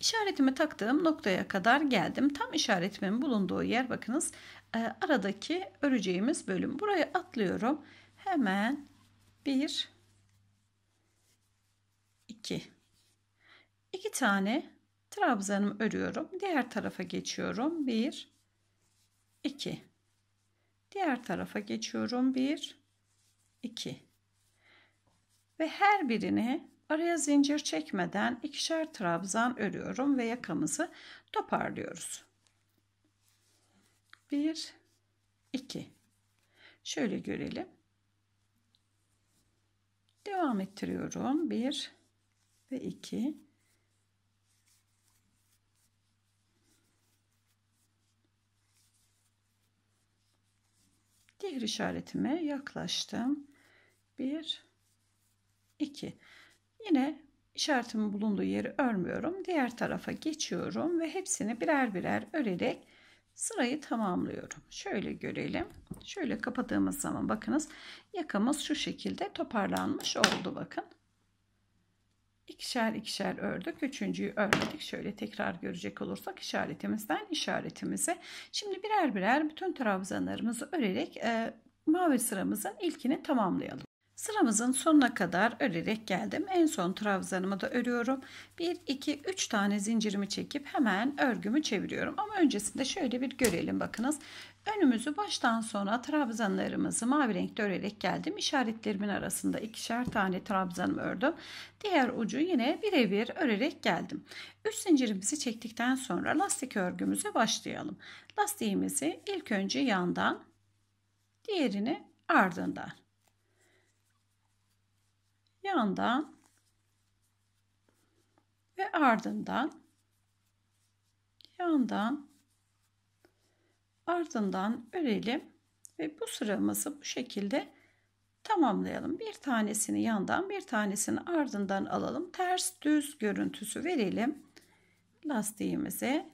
İşaretimi taktığım noktaya kadar geldim. Tam işaretimin bulunduğu yer bakınız. Ee, aradaki öreceğimiz bölüm. Buraya atlıyorum. Hemen 1 2 2 tane trabzanımı örüyorum. Diğer tarafa geçiyorum. 1 2 Diğer tarafa geçiyorum. 1 2 ve her birini araya zincir çekmeden ikişer trabzan örüyorum ve yakamızı toparlıyoruz. 1 2 Şöyle görelim. Devam ettiriyorum. 1 ve 2 zincir işaretime yaklaştım. 1 2 Yine işaretimin bulunduğu yeri örmüyorum. Diğer tarafa geçiyorum ve hepsini birer birer örerek sırayı tamamlıyorum. Şöyle görelim. Şöyle kapadığımız zaman bakınız yakamız şu şekilde toparlanmış oldu bakın ikişer ikişer ördük. Üçüncüyü örmedik. Şöyle tekrar görecek olursak işaretimizden işaretimize. Şimdi birer birer bütün trabzanlarımızı örerek e, mavi sıramızın ilkini tamamlayalım. Sıramızın sonuna kadar örerek geldim. En son trabzanımı da örüyorum. 1, 2, 3 tane zincirimi çekip hemen örgümü çeviriyorum. Ama öncesinde şöyle bir görelim bakınız. Önümüzü baştan sona trabzanlarımızı mavi renkte örerek geldim. İşaretlerimin arasında ikişer tane trabzanımı ördüm. Diğer ucu yine birebir örerek geldim. 3 zincirimizi çektikten sonra lastik örgümüze başlayalım. Lastiğimizi ilk önce yandan, diğerini ardından. Yandan ve ardından yandan ardından örelim ve bu sıramızı bu şekilde tamamlayalım. Bir tanesini yandan bir tanesini ardından alalım. Ters düz görüntüsü verelim lastiğimize.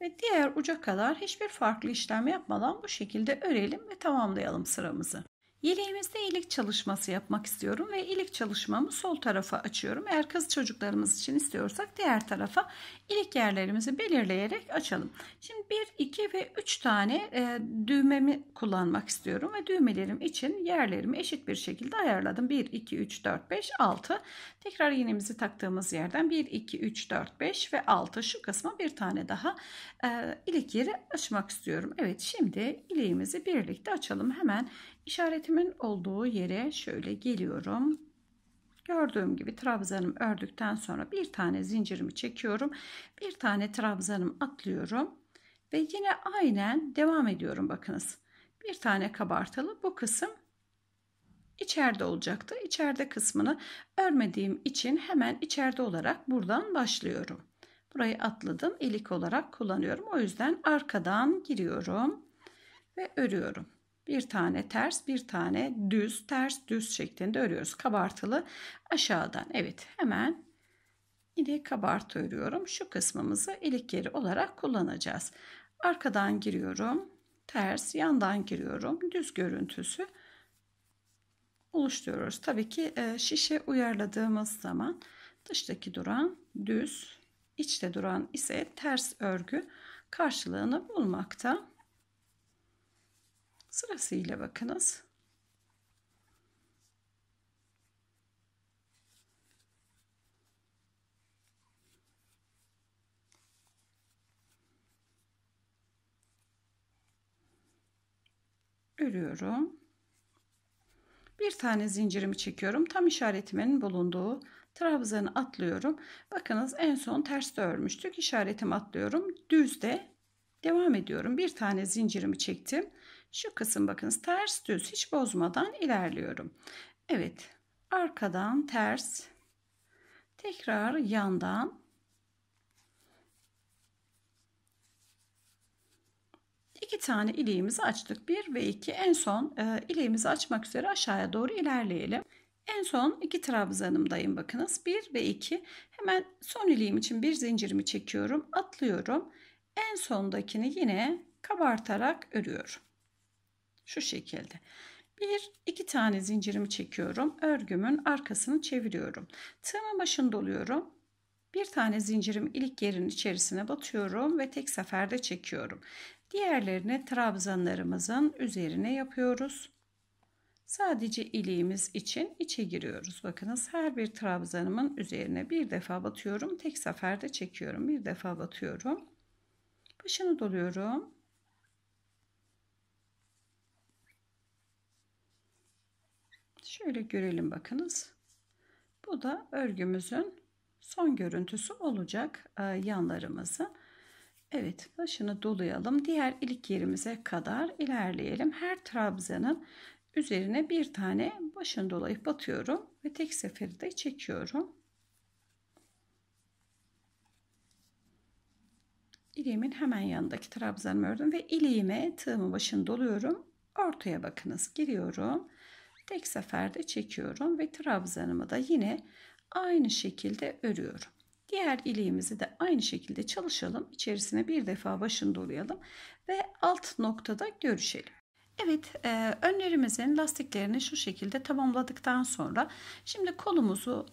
Ve diğer uca kadar hiçbir farklı işlem yapmadan bu şekilde örelim ve tamamlayalım sıramızı. Yeleğimizde ilik çalışması yapmak istiyorum ve ilik çalışmamı sol tarafa açıyorum. Eğer kız çocuklarımız için istiyorsak diğer tarafa ilik yerlerimizi belirleyerek açalım. Şimdi 1, 2 ve 3 tane e, düğmemi kullanmak istiyorum ve düğmelerim için yerlerimi eşit bir şekilde ayarladım. 1, 2, 3, 4, 5, 6. Tekrar iğnemizi taktığımız yerden 1, 2, 3, 4, 5 ve 6 şu kısma bir tane daha e, ilik yeri açmak istiyorum. Evet şimdi ileğimizi birlikte açalım. Hemen İşaretimin olduğu yere şöyle geliyorum. Gördüğüm gibi trabzanımı ördükten sonra bir tane zincirimi çekiyorum. Bir tane trabzanımı atlıyorum. Ve yine aynen devam ediyorum bakınız. Bir tane kabartılı bu kısım içeride olacaktı. İçeride kısmını örmediğim için hemen içeride olarak buradan başlıyorum. Burayı atladım. ilik olarak kullanıyorum. O yüzden arkadan giriyorum ve örüyorum. Bir tane ters, bir tane düz, ters, düz şeklinde örüyoruz. Kabartılı aşağıdan. Evet, hemen yine kabartı örüyorum. Şu kısmımızı ilik yeri olarak kullanacağız. Arkadan giriyorum. Ters, yandan giriyorum. Düz görüntüsü oluşturuyoruz. Tabii ki e, şişe uyarladığımız zaman dıştaki duran düz, içte duran ise ters örgü karşılığını bulmakta. Sırasıyla bakınız. örüyorum. Bir tane zincirimi çekiyorum. Tam işaretimin bulunduğu trabzanı atlıyorum. Bakınız en son ters de örmüştük. İşaretimi atlıyorum. Düz de devam ediyorum. Bir tane zincirimi çektim. Şu kısım bakınız ters düz hiç bozmadan ilerliyorum. Evet arkadan ters tekrar yandan iki tane iliğimizi açtık. bir ve iki en son e, iliğimizi açmak üzere aşağıya doğru ilerleyelim. En son iki trabzanımdayım bakınız. bir ve iki hemen son iliğim için bir zincirimi çekiyorum. Atlıyorum. En sondakini yine kabartarak örüyorum. Şu şekilde. Bir, iki tane zincirimi çekiyorum. Örgümün arkasını çeviriyorum. Tığımın başını doluyorum. Bir tane zincirim ilik yerin içerisine batıyorum ve tek seferde çekiyorum. Diğerlerini trabzanlarımızın üzerine yapıyoruz. Sadece iliğimiz için içe giriyoruz. Bakınız her bir trabzanımın üzerine bir defa batıyorum. Tek seferde çekiyorum. Bir defa batıyorum. Başını doluyorum. Şöyle görelim bakınız. Bu da örgümüzün son görüntüsü olacak e, yanlarımızı. Evet başını dolayalım. Diğer ilik yerimize kadar ilerleyelim. Her trabzanın üzerine bir tane başını dolayıp batıyorum ve tek seferde çekiyorum. İliğimin hemen yanındaki trabzanımı ördüm ve iliğime tığımı başını doluyorum. Ortaya bakınız giriyorum. Tek seferde çekiyorum ve trabzanımı da yine aynı şekilde örüyorum. Diğer ileğimizi de aynı şekilde çalışalım. İçerisine bir defa başını dolayalım ve alt noktada görüşelim. Evet e, önlerimizin lastiklerini şu şekilde tamamladıktan sonra şimdi kolumuzu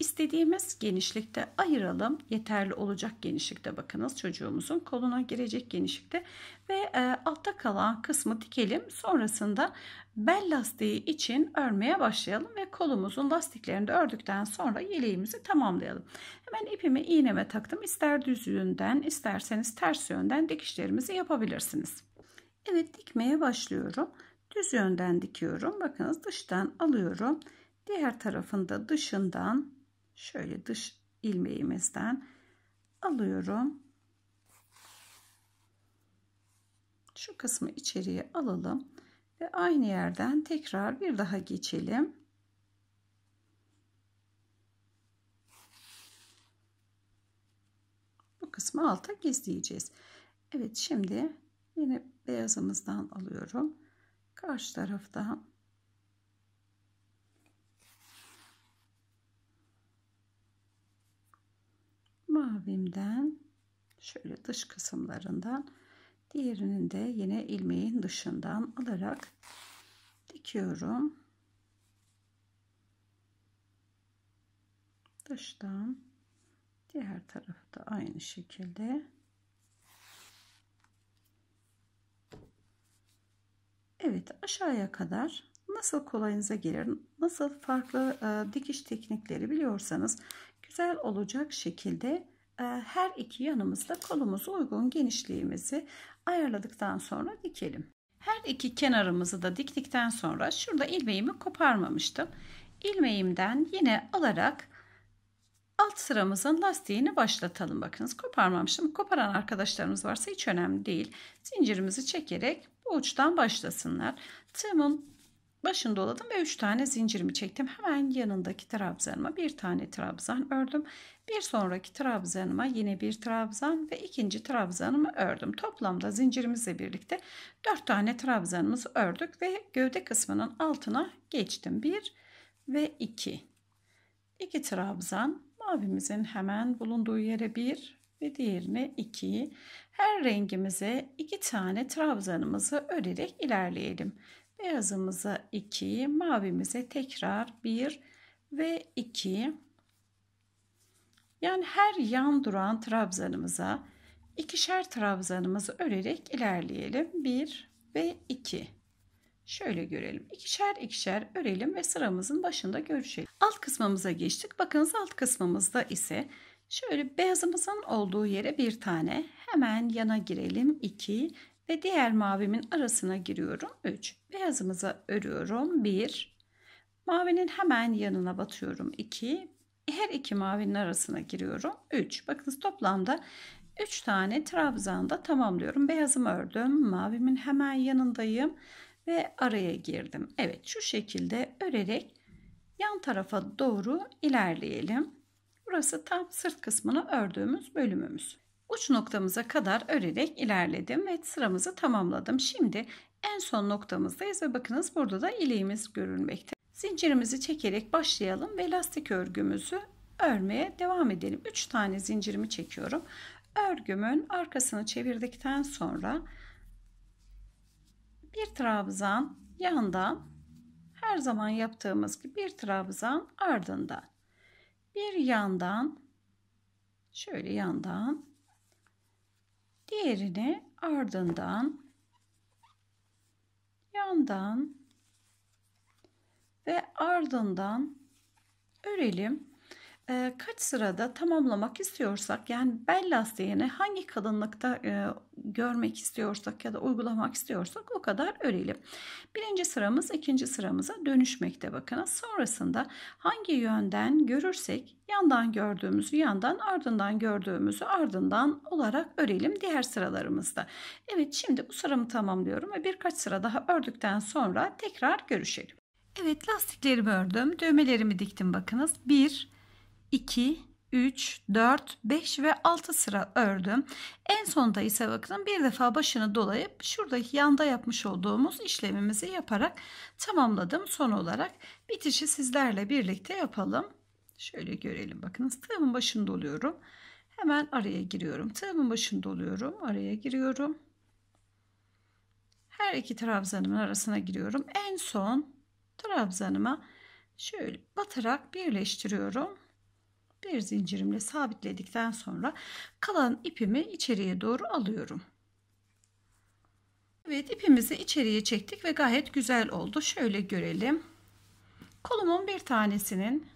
İstediğimiz genişlikte ayıralım. Yeterli olacak genişlikte bakınız çocuğumuzun koluna girecek genişlikte ve e, altta kalan kısmı dikelim. Sonrasında bel lastiği için örmeye başlayalım ve kolumuzun lastiklerini de ördükten sonra yeleğimizi tamamlayalım. Hemen ipimi iğneme taktım. İster düz yönden isterseniz ters yönden dikişlerimizi yapabilirsiniz. Evet dikmeye başlıyorum. Düz yönden dikiyorum. Bakınız dıştan alıyorum. Diğer tarafında dışından şöyle dış ilmeğimizden alıyorum. Şu kısmı içeriye alalım ve aynı yerden tekrar bir daha geçelim. Bu kısmı alta gizleyeceğiz. Evet şimdi yine beyazımızdan alıyorum. Karşı taraftan mavimden şöyle dış kısımlarından diğerinin de yine ilmeğin dışından alarak dikiyorum. Dıştan diğer tarafı da aynı şekilde. Evet aşağıya kadar nasıl kolayınıza gelir nasıl farklı e, dikiş teknikleri biliyorsanız güzel olacak şekilde ee, her iki yanımızda kolumuzu uygun genişliğimizi ayarladıktan sonra dikelim. Her iki kenarımızı da diktikten sonra şurada ilmeğimi koparmamıştım. İlmeğimden yine alarak alt sıramızın lastiğini başlatalım. Bakınız koparmamıştım. Koparan arkadaşlarımız varsa hiç önemli değil. Zincirimizi çekerek bu uçtan başlasınlar. Tığımın Başını doladım ve 3 tane zincirimi çektim. Hemen yanındaki trabzanıma bir tane trabzan ördüm. Bir sonraki trabzanıma yine bir trabzan ve ikinci trabzanımı ördüm. Toplamda zincirimizle birlikte 4 tane trabzanımızı ördük ve gövde kısmının altına geçtim. 1 ve 2. 2 trabzan mavimizin hemen bulunduğu yere 1 ve diğerine 2. Her rengimize 2 tane trabzanımızı örerek ilerleyelim. Beyazımıza 2, mavimize tekrar 1 ve 2. Yani her yan duran trabzanımıza ikişer trabzanımızı örerek ilerleyelim. 1 ve 2. Şöyle görelim. İkişer ikişer örelim ve sıramızın başında görüşelim. Alt kısmımıza geçtik. Bakınız alt kısmımızda ise şöyle beyazımızın olduğu yere bir tane hemen yana girelim. 2 ve diğer mavimin arasına giriyorum 3. Beyazımıza örüyorum 1. Mavinin hemen yanına batıyorum 2. Her iki mavinin arasına giriyorum 3. Bakınız toplamda 3 tane trabzanda tamamlıyorum. Beyazımı ördüm. Mavimin hemen yanındayım ve araya girdim. Evet şu şekilde örerek yan tarafa doğru ilerleyelim. Burası tam sırt kısmını ördüğümüz bölümümüz uç noktamıza kadar örerek ilerledim ve sıramızı tamamladım. Şimdi en son noktamızdayız ve bakınız burada da ileğimiz görünmekte. Zincirimizi çekerek başlayalım ve lastik örgümüzü örmeye devam edelim. 3 tane zincirimi çekiyorum. Örgümün arkasını çevirdikten sonra bir trabzan yandan her zaman yaptığımız gibi bir trabzan ardından bir yandan şöyle yandan Diğerini ardından yandan ve ardından örelim e, kaç sırada tamamlamak istiyorsak yani bel lastiğini hangi kalınlıkta e, görmek istiyorsak ya da uygulamak istiyorsak o kadar örelim. Birinci sıramız ikinci sıramıza dönüşmekte bakınız. Sonrasında hangi yönden görürsek yandan gördüğümüzü yandan ardından gördüğümüzü ardından olarak örelim diğer sıralarımızda. Evet şimdi bu sıramı tamamlıyorum ve birkaç sıra daha ördükten sonra tekrar görüşelim. Evet lastiklerimi ördüm. Düğmelerimi diktim bakınız. 1 2, 3, 4, 5 ve 6 sıra ördüm. En sonda ise bakın bir defa başını dolayıp şuradaki yanda yapmış olduğumuz işlemimizi yaparak tamamladım. Son olarak bitişi sizlerle birlikte yapalım. Şöyle görelim bakınız tığımın başını doluyorum. Hemen araya giriyorum. Tığımın başını doluyorum. Araya giriyorum. Her iki trabzanımın arasına giriyorum. En son trabzanıma şöyle batarak birleştiriyorum bir zincirimle sabitledikten sonra kalan ipimi içeriye doğru alıyorum. Evet ipimizi içeriye çektik ve gayet güzel oldu. Şöyle görelim. Kolumun bir tanesinin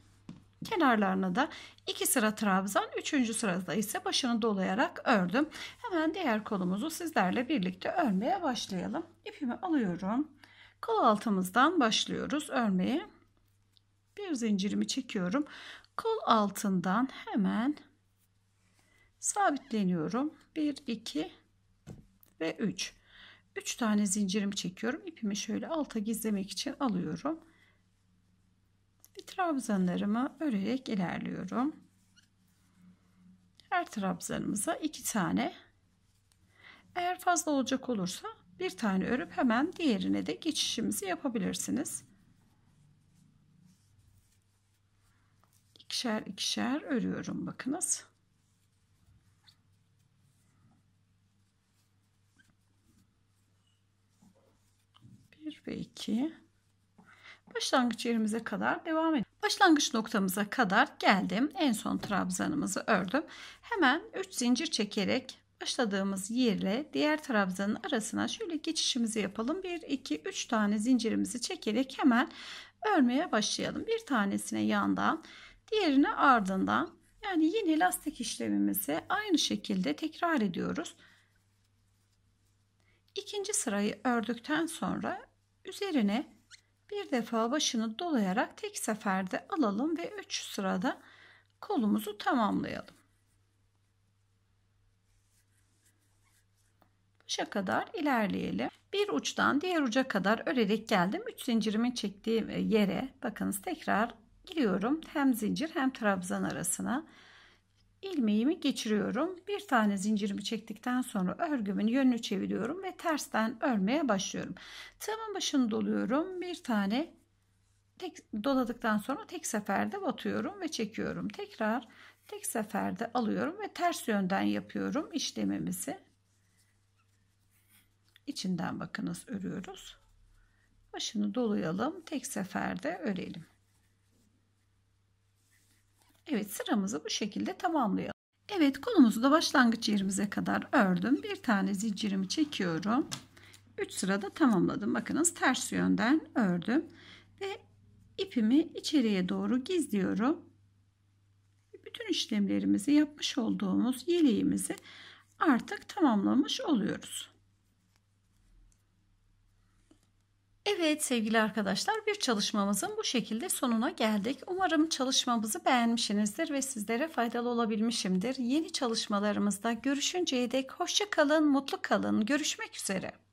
kenarlarına da iki sıra trabzan üçüncü sırada ise başını dolayarak ördüm. Hemen diğer kolumuzu sizlerle birlikte örmeye başlayalım. İpimi alıyorum. Kol altımızdan başlıyoruz örmeye. Bir zincirimi çekiyorum. Kol altından hemen sabitleniyorum. 1, 2 ve 3. 3 tane zincirimi çekiyorum. İpimi şöyle alta gizlemek için alıyorum. Ve trabzanlarımı örerek ilerliyorum. Her trabzanımıza 2 tane. Eğer fazla olacak olursa bir tane örüp hemen diğerine de geçişimizi yapabilirsiniz. ikişer ikişer örüyorum bakınız. Bir ve iki. Başlangıç yerimize kadar devam edelim. Başlangıç noktamıza kadar geldim. En son trabzanımızı ördüm. Hemen 3 zincir çekerek başladığımız yerle diğer trabzanın arasına şöyle geçişimizi yapalım. 1 2 3 tane zincirimizi çekerek hemen örmeye başlayalım. Bir tanesine yandan diğerine ardından yani yine lastik işlemimizi aynı şekilde tekrar ediyoruz. İkinci sırayı ördükten sonra üzerine bir defa başını dolayarak tek seferde alalım ve 3 sırada kolumuzu tamamlayalım. Başa kadar ilerleyelim. Bir uçtan diğer uca kadar örerek geldim. 3 zincirimi çektiğim yere bakınız tekrar giriyorum hem zincir hem trabzan arasına ilmeğimi geçiriyorum bir tane zincirimi çektikten sonra örgümün yönünü çeviriyorum ve tersten örmeye başlıyorum tığımın başını doluyorum bir tane tek doladıktan sonra tek seferde batıyorum ve çekiyorum tekrar tek seferde alıyorum ve ters yönden yapıyorum işlemimizi içinden bakınız örüyoruz başını dolayalım tek seferde örelim Evet sıramızı bu şekilde tamamlayalım. Evet kolumuzu da başlangıç yerimize kadar ördüm. Bir tane zincirimi çekiyorum. 3 sırada tamamladım. Bakınız ters yönden ördüm. Ve ipimi içeriye doğru gizliyorum. Bütün işlemlerimizi yapmış olduğumuz yeleğimizi artık tamamlamış oluyoruz. Evet sevgili arkadaşlar bir çalışmamızın bu şekilde sonuna geldik. Umarım çalışmamızı beğenmişsinizdir ve sizlere faydalı olabilmişimdir. Yeni çalışmalarımızda görüşünceye dek hoşça kalın, mutlu kalın. Görüşmek üzere.